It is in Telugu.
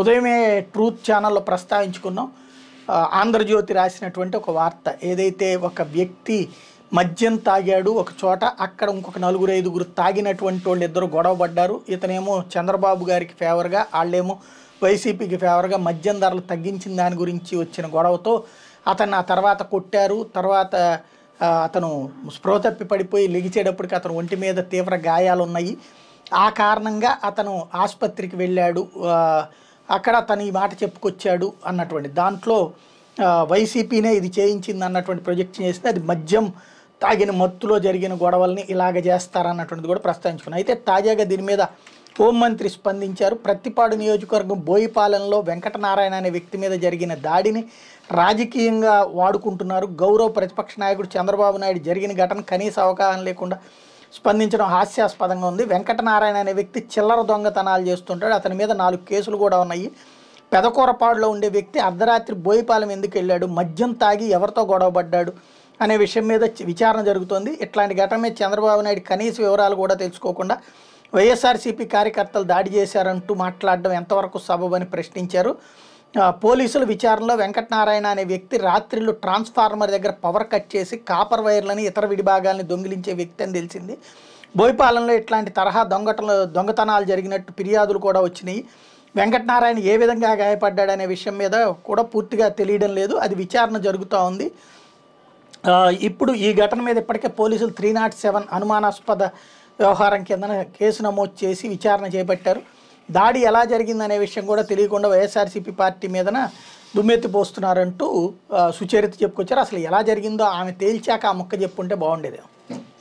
ఉదయమే ట్రూత్ ఛానల్లో ప్రస్తావించుకున్నాం ఆంధ్రజ్యోతి రాసినటువంటి ఒక వార్త ఏదైతే ఒక వ్యక్తి మద్యం తాగాడు ఒక చోట అక్కడ ఇంకొక నలుగురు ఐదుగురు తాగినటువంటి వాళ్ళు ఇద్దరు గొడవ పడ్డారు ఇతనేమో చంద్రబాబు గారికి ఫేవర్గా వాళ్ళేమో వైసీపీకి ఫేవర్గా మద్యం ధరలు తగ్గించిన దాని గురించి వచ్చిన గొడవతో అతను ఆ తర్వాత కొట్టారు తర్వాత అతను స్పృహ తప్పి పడిపోయి లెగిచేటప్పటికి అతను ఒంటి మీద తీవ్ర గాయాలు ఉన్నాయి ఆ కారణంగా అతను ఆసుపత్రికి వెళ్ళాడు అక్కడ తను ఈ మాట చెప్పుకొచ్చాడు అన్నటువంటి దాంట్లో వైసీపీనే ఇది చేయించింది అన్నటువంటి ప్రొజెక్ట్ చేస్తే అది మద్యం తాగిన మత్తులో జరిగిన గొడవల్ని ఇలాగ చేస్తారన్నటువంటిది కూడా ప్రస్తావించుకున్నాను అయితే తాజాగా దీని మీద హోంమంత్రి స్పందించారు ప్రతిపాడు నియోజకవర్గం బోయిపాలెంలో వెంకటనారాయణ అనే వ్యక్తి మీద జరిగిన దాడిని రాజకీయంగా వాడుకుంటున్నారు గౌరవ ప్రతిపక్ష నాయకుడు చంద్రబాబు నాయుడు జరిగిన ఘటన కనీస అవగాహన లేకుండా స్పందించడం హాస్యాస్పదంగా ఉంది వెంకటనారాయణ అనే వ్యక్తి చిల్లర దొంగతనాలు చేస్తుంటాడు అతని మీద నాలుగు కేసులు కూడా ఉన్నాయి పెదకూరపాడులో ఉండే వ్యక్తి అర్ధరాత్రి బోయిపాలెం ఎందుకు వెళ్ళాడు మద్యం తాగి ఎవరితో గొడవపడ్డాడు అనే విషయం మీద విచారణ జరుగుతోంది ఇట్లాంటి ఘటన మీద చంద్రబాబు నాయుడు కనీస వివరాలు కూడా తెలుసుకోకుండా వైఎస్ఆర్సీపీ కార్యకర్తలు దాడి చేశారంటూ మాట్లాడడం ఎంతవరకు సబబని ప్రశ్నించారు పోలీసుల విచారణలో వెంకటనారాయణ అనే వ్యక్తి రాత్రిళ్ళు ట్రాన్స్ఫార్మర్ దగ్గర పవర్ కట్ చేసి కాపర్ వైర్లని ఇతర విడిభాగాల్ని దొంగిలించే వ్యక్తి అని తెలిసింది బోయపాలెంలో ఇట్లాంటి తరహా దొంగటలు దొంగతనాలు జరిగినట్టు ఫిర్యాదులు కూడా వచ్చినాయి వెంకటనారాయణ ఏ విధంగా గాయపడ్డాడనే విషయం మీద కూడా పూర్తిగా తెలియడం లేదు అది విచారణ జరుగుతూ ఉంది ఇప్పుడు ఈ ఘటన మీద ఇప్పటికే పోలీసులు త్రీ నాట్ సెవెన్ అనుమానాస్పద వ్యవహారం కిందన కేసు నమోదు చేసి విచారణ చేపట్టారు దాడి ఎలా జరిగిందనే విషయం కూడా తెలియకుండా వైఎస్ఆర్సీపీ పార్టీ మీదన దుమ్మెత్తి పోస్తున్నారంటూ సుచరిత చెప్పుకొచ్చారు అసలు ఎలా జరిగిందో ఆమె తేల్చాక ఆ ముక్క చెప్పుంటే బాగుండేదేమో